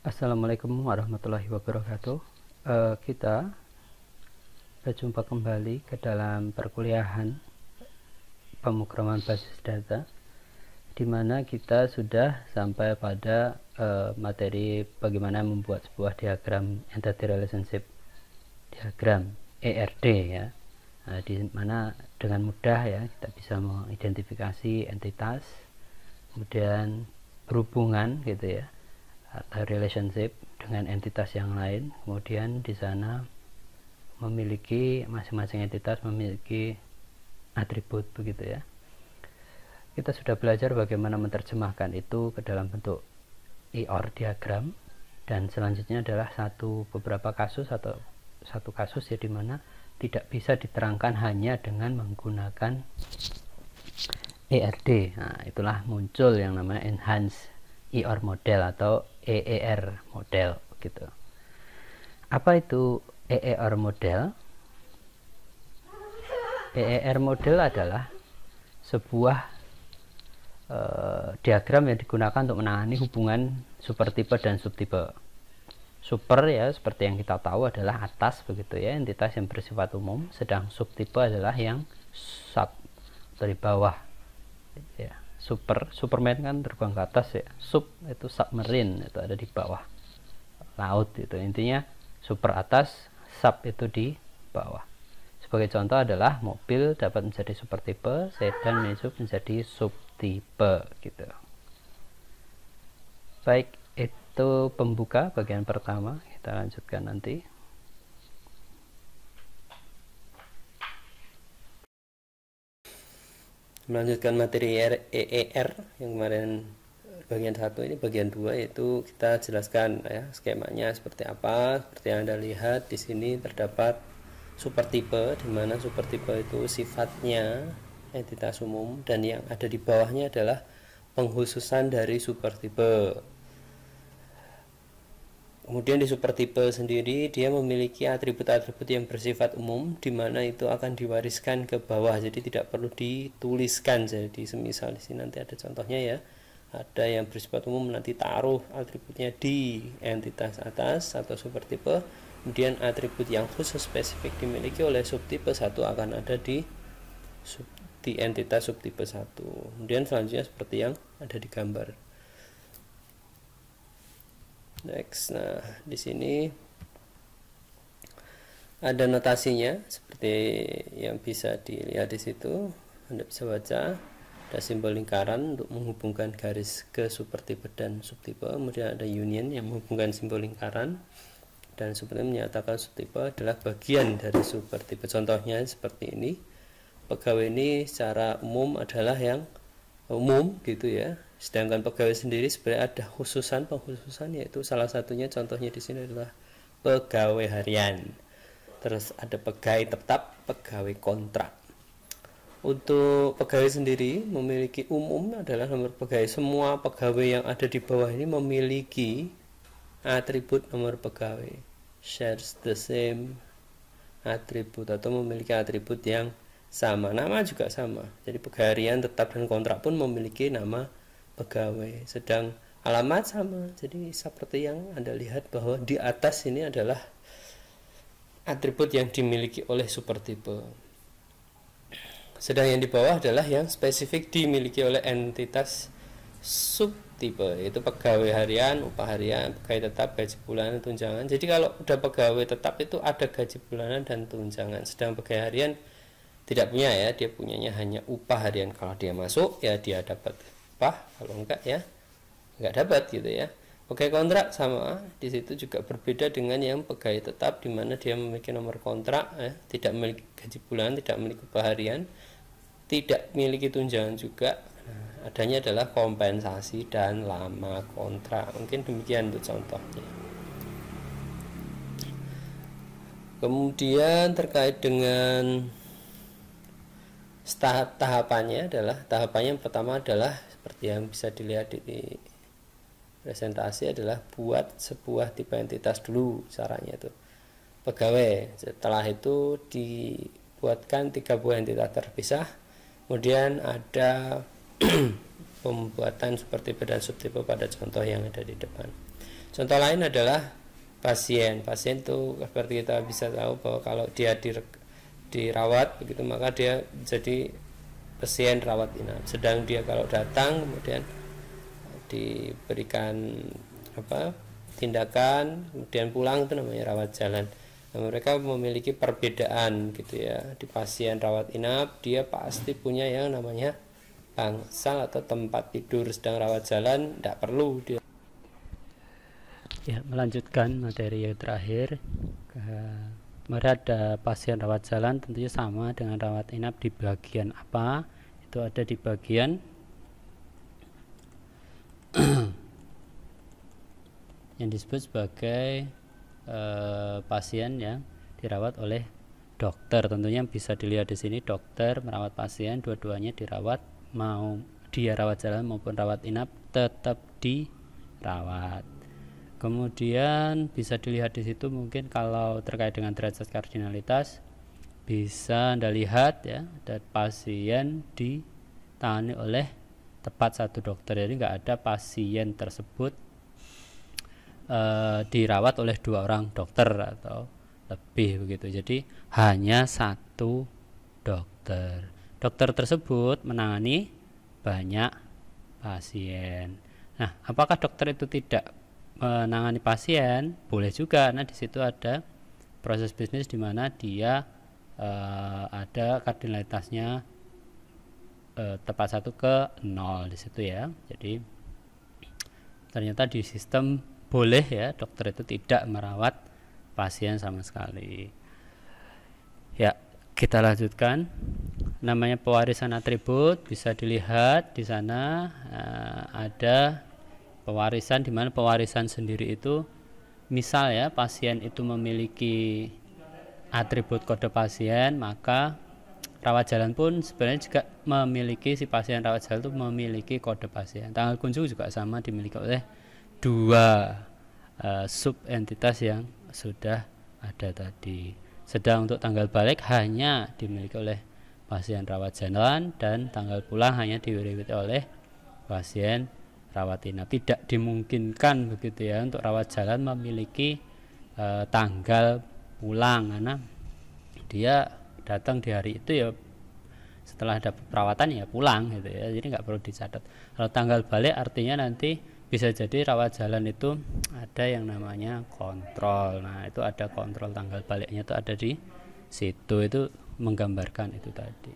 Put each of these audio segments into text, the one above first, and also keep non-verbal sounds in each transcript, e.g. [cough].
Assalamualaikum warahmatullahi wabarakatuh. Uh, kita berjumpa kembali ke dalam perkuliahan pemrograman basis data, di mana kita sudah sampai pada uh, materi bagaimana membuat sebuah diagram entity relationship diagram ERD ya, nah, di mana dengan mudah ya kita bisa mengidentifikasi entitas, kemudian berhubungan gitu ya relationship dengan entitas yang lain kemudian di sana memiliki masing-masing entitas memiliki atribut begitu ya kita sudah belajar bagaimana menerjemahkan itu ke dalam bentuk IOR diagram dan selanjutnya adalah satu beberapa kasus atau satu kasus ya dimana tidak bisa diterangkan hanya dengan menggunakan ERD nah, itulah muncul yang namanya enhance IOR model atau EER model gitu. Apa itu EER model? EER model adalah sebuah eh, diagram yang digunakan untuk menangani hubungan supertipe dan subtipe. Super ya seperti yang kita tahu adalah atas begitu ya entitas yang bersifat umum, sedang subtipe adalah yang sub dari bawah. ya super superman kan terbang ke atas ya sub itu submarine itu ada di bawah laut itu intinya super atas sub itu di bawah sebagai contoh adalah mobil dapat menjadi super tipe sedan menuju menjadi tipe gitu baik itu pembuka bagian pertama kita lanjutkan nanti melanjutkan materi EER e, e, yang kemarin bagian satu ini bagian dua yaitu kita jelaskan ya skemanya seperti apa seperti yang anda lihat di sini terdapat super tipe di mana tipe itu sifatnya entitas umum dan yang ada di bawahnya adalah penghususan dari super tipe Kemudian di super tipe sendiri dia memiliki atribut-atribut yang bersifat umum di mana itu akan diwariskan ke bawah jadi tidak perlu dituliskan jadi semisal di sini nanti ada contohnya ya ada yang bersifat umum nanti taruh atributnya di entitas atas atau super tipe kemudian atribut yang khusus spesifik dimiliki oleh subtipe 1 akan ada di sub, di entitas subtipe 1 kemudian selanjutnya seperti yang ada di gambar next nah di sini ada notasinya seperti yang bisa dilihat di situ Anda bisa baca ada simbol lingkaran untuk menghubungkan garis ke subtipe dan subtipe kemudian ada union yang menghubungkan simbol lingkaran dan sebenarnya menyatakan subtipe adalah bagian dari subtipe contohnya seperti ini pegawai ini secara umum adalah yang umum gitu ya Sedangkan pegawai sendiri sebenarnya ada khususan pengkhususan yaitu salah satunya contohnya di sini adalah pegawai harian. Terus ada pegawai tetap, pegawai kontrak. Untuk pegawai sendiri memiliki umum adalah nomor pegawai. Semua pegawai yang ada di bawah ini memiliki atribut nomor pegawai. Shares the same atribut atau memiliki atribut yang sama. Nama juga sama. Jadi pegawai harian tetap dan kontrak pun memiliki nama pegawai sedang alamat sama jadi seperti yang anda lihat bahwa di atas ini adalah atribut yang dimiliki oleh super tipe sedang yang di bawah adalah yang spesifik dimiliki oleh entitas sub tipe yaitu pegawai harian, upah harian, pegawai tetap, gaji bulanan, tunjangan. Jadi kalau udah pegawai tetap itu ada gaji bulanan dan tunjangan. Sedang pegawai harian tidak punya ya, dia punyanya hanya upah harian. Kalau dia masuk ya dia dapat upah kalau enggak ya enggak dapat gitu ya oke kontrak sama di situ juga berbeda dengan yang pegawai tetap di mana dia memiliki nomor kontrak eh, tidak memiliki gaji bulan tidak memiliki upah tidak memiliki tunjangan juga nah, adanya adalah kompensasi dan lama kontrak mungkin demikian untuk contohnya kemudian terkait dengan tahap tahapannya adalah tahapannya yang pertama adalah seperti yang bisa dilihat di presentasi adalah buat sebuah tipe entitas dulu caranya itu pegawai setelah itu dibuatkan tiga buah entitas terpisah kemudian ada [clears throat] pembuatan seperti badan subtipe pada contoh yang ada di depan contoh lain adalah pasien pasien itu seperti kita bisa tahu bahwa kalau dia dirawat begitu maka dia jadi pasien rawat inap sedang dia kalau datang kemudian diberikan apa tindakan kemudian pulang itu namanya rawat jalan nah, mereka memiliki perbedaan gitu ya di pasien rawat inap dia pasti punya yang namanya bangsal atau tempat tidur sedang rawat jalan tidak perlu dia ya melanjutkan materi yang terakhir ke Kemudian pasien rawat jalan tentunya sama dengan rawat inap di bagian apa? Itu ada di bagian [clears throat] yang disebut sebagai e, pasien yang dirawat oleh dokter. Tentunya bisa dilihat di sini dokter merawat pasien, dua-duanya dirawat mau dia rawat jalan maupun rawat inap tetap dirawat. Kemudian bisa dilihat di situ mungkin kalau terkait dengan derajat kardinalitas bisa Anda lihat ya ada pasien ditangani oleh tepat satu dokter. Jadi nggak ada pasien tersebut e, dirawat oleh dua orang dokter atau lebih begitu. Jadi hanya satu dokter. Dokter tersebut menangani banyak pasien. Nah, apakah dokter itu tidak menangani pasien boleh juga karena di situ ada proses bisnis di mana dia e, ada kardinalitasnya e, tepat satu ke nol di situ ya jadi ternyata di sistem boleh ya dokter itu tidak merawat pasien sama sekali ya kita lanjutkan namanya pewarisan atribut bisa dilihat di sana e, ada pewarisan di mana pewarisan sendiri itu misal ya pasien itu memiliki atribut kode pasien maka rawat jalan pun sebenarnya juga memiliki si pasien rawat jalan itu memiliki kode pasien tanggal kunjung juga sama dimiliki oleh dua uh, eh, sub entitas yang sudah ada tadi sedang untuk tanggal balik hanya dimiliki oleh pasien rawat jalan dan tanggal pulang hanya diwiriwiti oleh pasien rawat inap nah, tidak dimungkinkan begitu ya untuk rawat jalan memiliki e, tanggal pulang karena dia datang di hari itu ya setelah ada perawatan ya pulang gitu ya jadi nggak perlu dicatat kalau tanggal balik artinya nanti bisa jadi rawat jalan itu ada yang namanya kontrol nah itu ada kontrol tanggal baliknya itu ada di situ itu menggambarkan itu tadi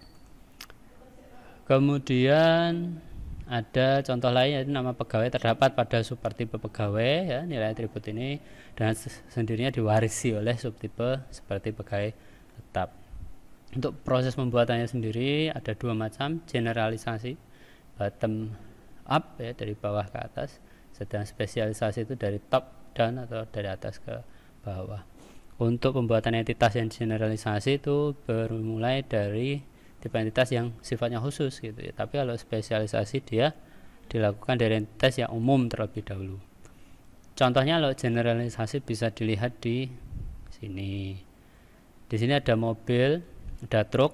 kemudian ada contoh lain yaitu nama pegawai terdapat pada subtipe pegawai ya, nilai atribut ini dan sendirinya diwarisi oleh subtipe seperti pegawai tetap. Untuk proses pembuatannya sendiri ada dua macam, generalisasi bottom up ya dari bawah ke atas, sedang spesialisasi itu dari top down atau dari atas ke bawah. Untuk pembuatan entitas yang generalisasi itu bermulai dari entitas yang sifatnya khusus gitu ya. Tapi kalau spesialisasi dia dilakukan dari entitas yang umum terlebih dahulu. Contohnya kalau generalisasi bisa dilihat di sini. Di sini ada mobil, ada truk,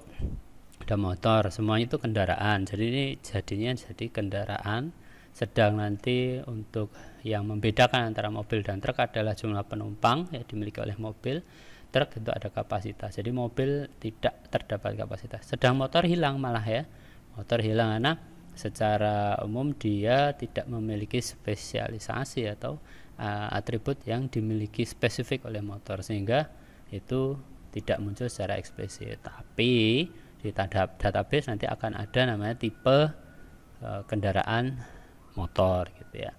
ada motor, semuanya itu kendaraan. Jadi ini jadinya jadi kendaraan sedang nanti untuk yang membedakan antara mobil dan truk adalah jumlah penumpang yang dimiliki oleh mobil truk itu ada kapasitas jadi mobil tidak terdapat kapasitas sedang motor hilang malah ya motor hilang anak secara umum dia tidak memiliki spesialisasi atau uh, atribut yang dimiliki spesifik oleh motor sehingga itu tidak muncul secara eksplisit tapi di database nanti akan ada namanya tipe uh, kendaraan motor gitu ya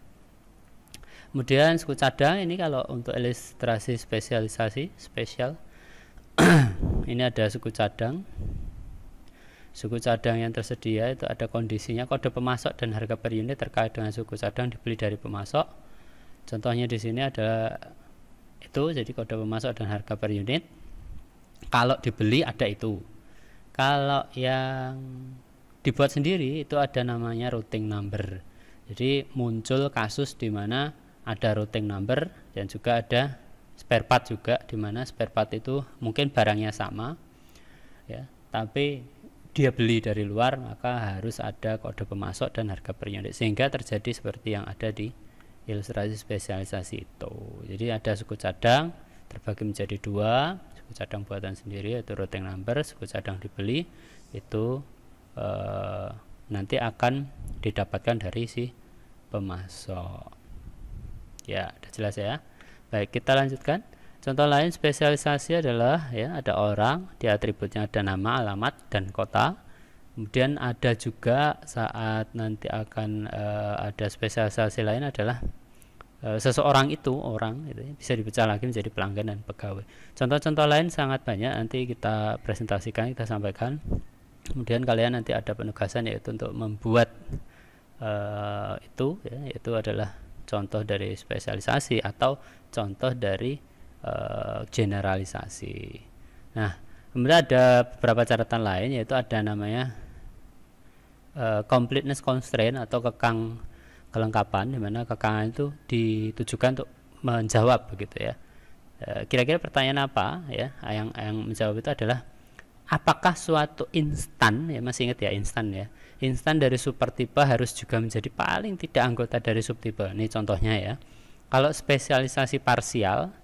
kemudian suku cadang ini kalau untuk ilustrasi spesialisasi spesial [clears throat] ini ada suku cadang suku cadang yang tersedia itu ada kondisinya kode pemasok dan harga per unit terkait dengan suku cadang dibeli dari pemasok contohnya di sini ada itu jadi kode pemasok dan harga per unit kalau dibeli ada itu kalau yang dibuat sendiri itu ada namanya routing number jadi muncul kasus di mana ada routing number dan juga ada spare part juga di mana spare part itu mungkin barangnya sama ya tapi dia beli dari luar maka harus ada kode pemasok dan harga per unit sehingga terjadi seperti yang ada di ilustrasi spesialisasi itu jadi ada suku cadang terbagi menjadi dua suku cadang buatan sendiri yaitu routing number suku cadang dibeli itu e, nanti akan didapatkan dari si pemasok Ya, sudah jelas ya. Baik, kita lanjutkan. Contoh lain spesialisasi adalah ya ada orang, di atributnya ada nama, alamat, dan kota. Kemudian ada juga saat nanti akan e, ada spesialisasi lain adalah eh, seseorang itu orang gitu, ya, bisa dipecah lagi menjadi pelanggan dan pegawai. Contoh-contoh lain sangat banyak nanti kita presentasikan, kita sampaikan. Kemudian kalian nanti ada penugasan yaitu untuk membuat e, itu ya, yaitu adalah contoh dari spesialisasi atau contoh dari uh, generalisasi. Nah, kemudian ada beberapa catatan lain yaitu ada namanya uh, completeness constraint atau kekang kelengkapan di mana kekangan itu ditujukan untuk menjawab begitu ya. Eh, kira-kira pertanyaan apa ya yang yang menjawab itu adalah apakah suatu instan ya masih ingat ya instan ya instan dari tipe harus juga menjadi paling tidak anggota dari subtipe. Ini contohnya ya. Kalau spesialisasi parsial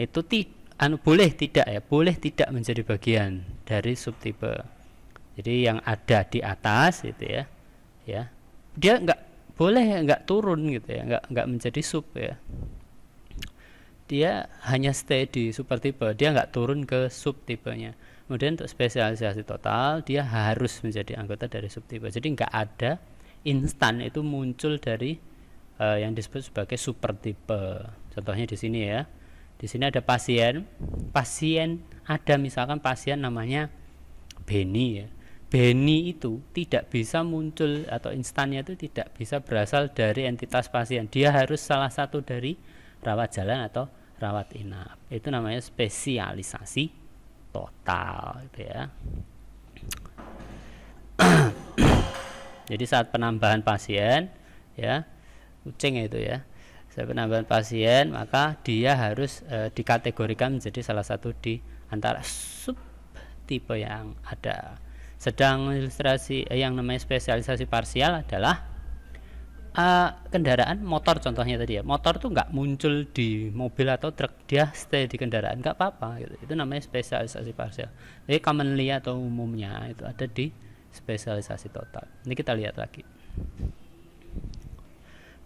itu tidak anu boleh tidak ya, boleh tidak menjadi bagian dari subtipe. Jadi yang ada di atas gitu ya. Ya. Dia nggak boleh ya, nggak turun gitu ya, nggak nggak menjadi sub ya. Dia hanya stay di tipe, dia nggak turun ke subtipenya. Kemudian untuk spesialisasi total dia harus menjadi anggota dari subtipe. Jadi nggak ada instan itu muncul dari uh, yang disebut sebagai super tipe. Contohnya di sini ya. Di sini ada pasien, pasien ada misalkan pasien namanya Beni ya. Beni itu tidak bisa muncul atau instannya itu tidak bisa berasal dari entitas pasien. Dia harus salah satu dari rawat jalan atau rawat inap. Itu namanya spesialisasi total gitu ya. [coughs] Jadi saat penambahan pasien ya kucing itu ya saat penambahan pasien maka dia harus e, dikategorikan menjadi salah satu di antara sub tipe yang ada. Sedang ilustrasi eh, yang namanya spesialisasi parsial adalah uh, kendaraan motor contohnya tadi ya motor tuh nggak muncul di mobil atau truk dia stay di kendaraan nggak apa-apa gitu itu namanya spesialisasi parsial jadi commonly atau umumnya itu ada di spesialisasi total ini kita lihat lagi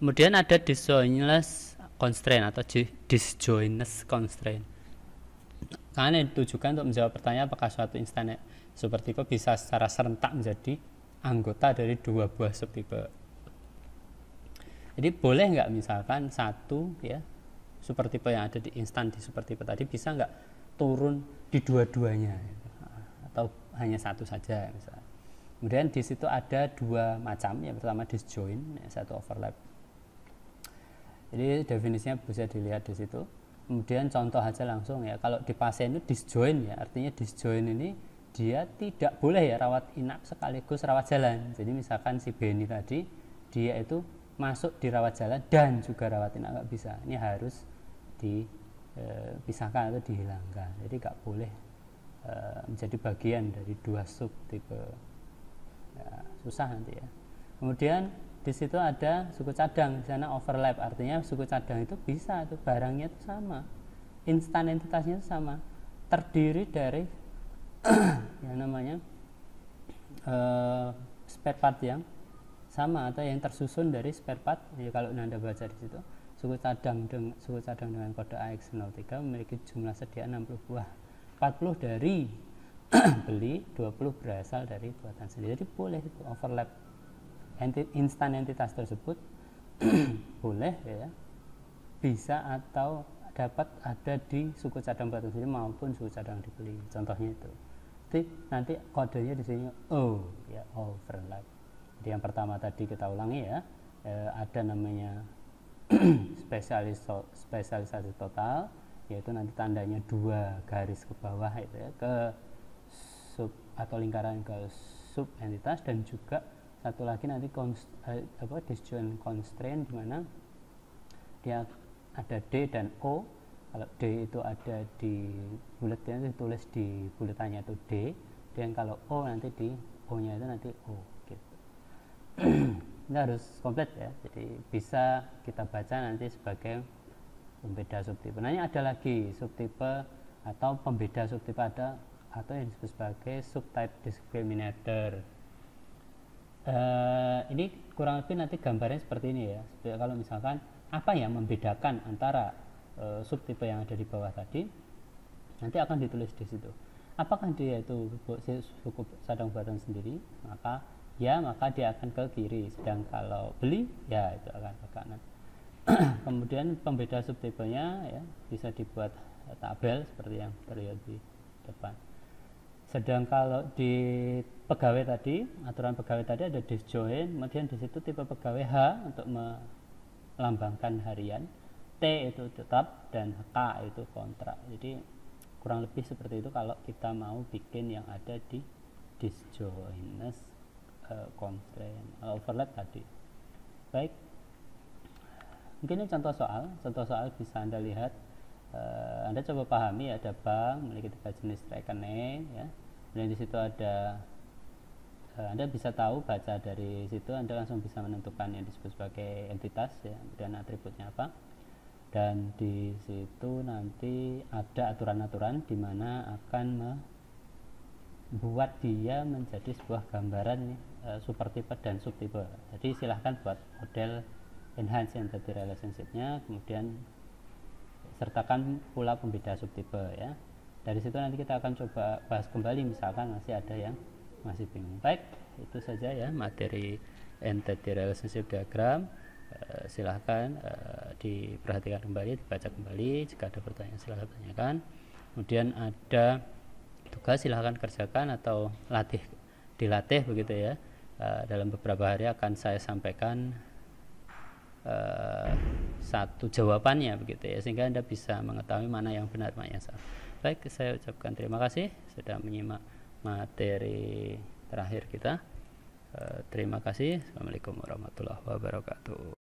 kemudian ada disjointless constraint atau disjointness constraint karena yang ditujukan untuk menjawab pertanyaan apakah suatu instan seperti itu bisa secara serentak menjadi anggota dari dua buah subtipe jadi boleh nggak misalkan satu ya super tipe yang ada di instan di super tipe tadi bisa nggak turun di dua-duanya gitu. atau hanya satu saja misalnya. Kemudian di situ ada dua macam, ya pertama disjoin, ya, satu overlap. Jadi definisinya bisa dilihat di situ. Kemudian contoh aja langsung ya, kalau di pasien itu disjoin ya, artinya disjoin ini dia tidak boleh ya rawat inap sekaligus rawat jalan. Jadi misalkan si Beni tadi, dia itu masuk di rawat jalan dan juga rawat inap nggak bisa ini harus dipisahkan eh, atau dihilangkan jadi nggak boleh eh, menjadi bagian dari dua tipe ya, susah nanti ya kemudian di situ ada suku cadang di sana overlap artinya suku cadang itu bisa itu barangnya itu sama entitasnya itu sama terdiri dari [clears throat] yang namanya uh, spare part yang sama atau yang tersusun dari spare part ya kalau Anda baca di situ suku cadang dengan suku cadang dengan kode AX03 memiliki jumlah sedia 60 buah 40 dari [clears throat] beli 20 berasal dari buatan sendiri jadi boleh itu overlap Enti, instan entitas tersebut [clears throat] boleh ya bisa atau dapat ada di suku cadang buatan sendiri maupun suku cadang dibeli contohnya itu nanti kodenya di sini oh ya overlap jadi yang pertama tadi kita ulangi ya, e, ada namanya [clears throat] spesialis spesialisasi total, yaitu nanti tandanya dua garis ke bawah itu ya, ke sub atau lingkaran ke sub entitas dan juga satu lagi nanti const, eh, apa, disjoint constraint di mana dia ada D dan O. Kalau D itu ada di bulatnya ditulis di bulatannya itu D, dan kalau O nanti di O-nya itu nanti O. Ini harus komplit ya jadi bisa kita baca nanti sebagai pembeda subtipe nanya ada lagi subtipe atau pembeda subtipe ada atau yang disebut sebagai subtype discriminator uh, ini kurang lebih nanti gambarnya seperti ini ya seperti kalau misalkan apa yang membedakan antara uh, subtipe yang ada di bawah tadi nanti akan ditulis di situ apakah dia itu cukup sadang buatan sendiri maka ya maka dia akan ke kiri sedang kalau beli ya itu akan ke kanan [clears throat] kemudian pembeda subtipenya ya bisa dibuat tabel seperti yang terlihat di depan sedang kalau di pegawai tadi aturan pegawai tadi ada disjoin kemudian di situ tipe pegawai H untuk melambangkan harian T itu tetap dan K itu kontrak jadi kurang lebih seperti itu kalau kita mau bikin yang ada di disjoines constraint eh, uh, eh, overlap tadi baik mungkin ini contoh soal contoh soal bisa anda lihat uh, anda coba pahami ya, ada bank memiliki tiga jenis rekening ya dan di situ ada uh, anda bisa tahu baca dari situ anda langsung bisa menentukan yang disebut sebagai entitas ya dan atributnya apa dan di situ nanti ada aturan-aturan di mana akan buat dia menjadi sebuah gambaran uh, eh, super tipe dan sub tipe Jadi silahkan buat model enhance entity relationship-nya, kemudian sertakan pula pembeda sub tipe ya. Dari situ nanti kita akan coba bahas kembali misalkan masih ada yang masih bingung. Baik, itu saja ya materi entity relationship diagram. Uh, silahkan uh, diperhatikan kembali, dibaca kembali. Jika ada pertanyaan silahkan tanyakan. Kemudian ada tugas silahkan kerjakan atau latih dilatih begitu ya uh, dalam beberapa hari akan saya sampaikan uh, satu jawabannya begitu ya sehingga anda bisa mengetahui mana yang benar mana yang salah baik saya ucapkan terima kasih sudah menyimak materi terakhir kita uh, terima kasih assalamualaikum warahmatullahi wabarakatuh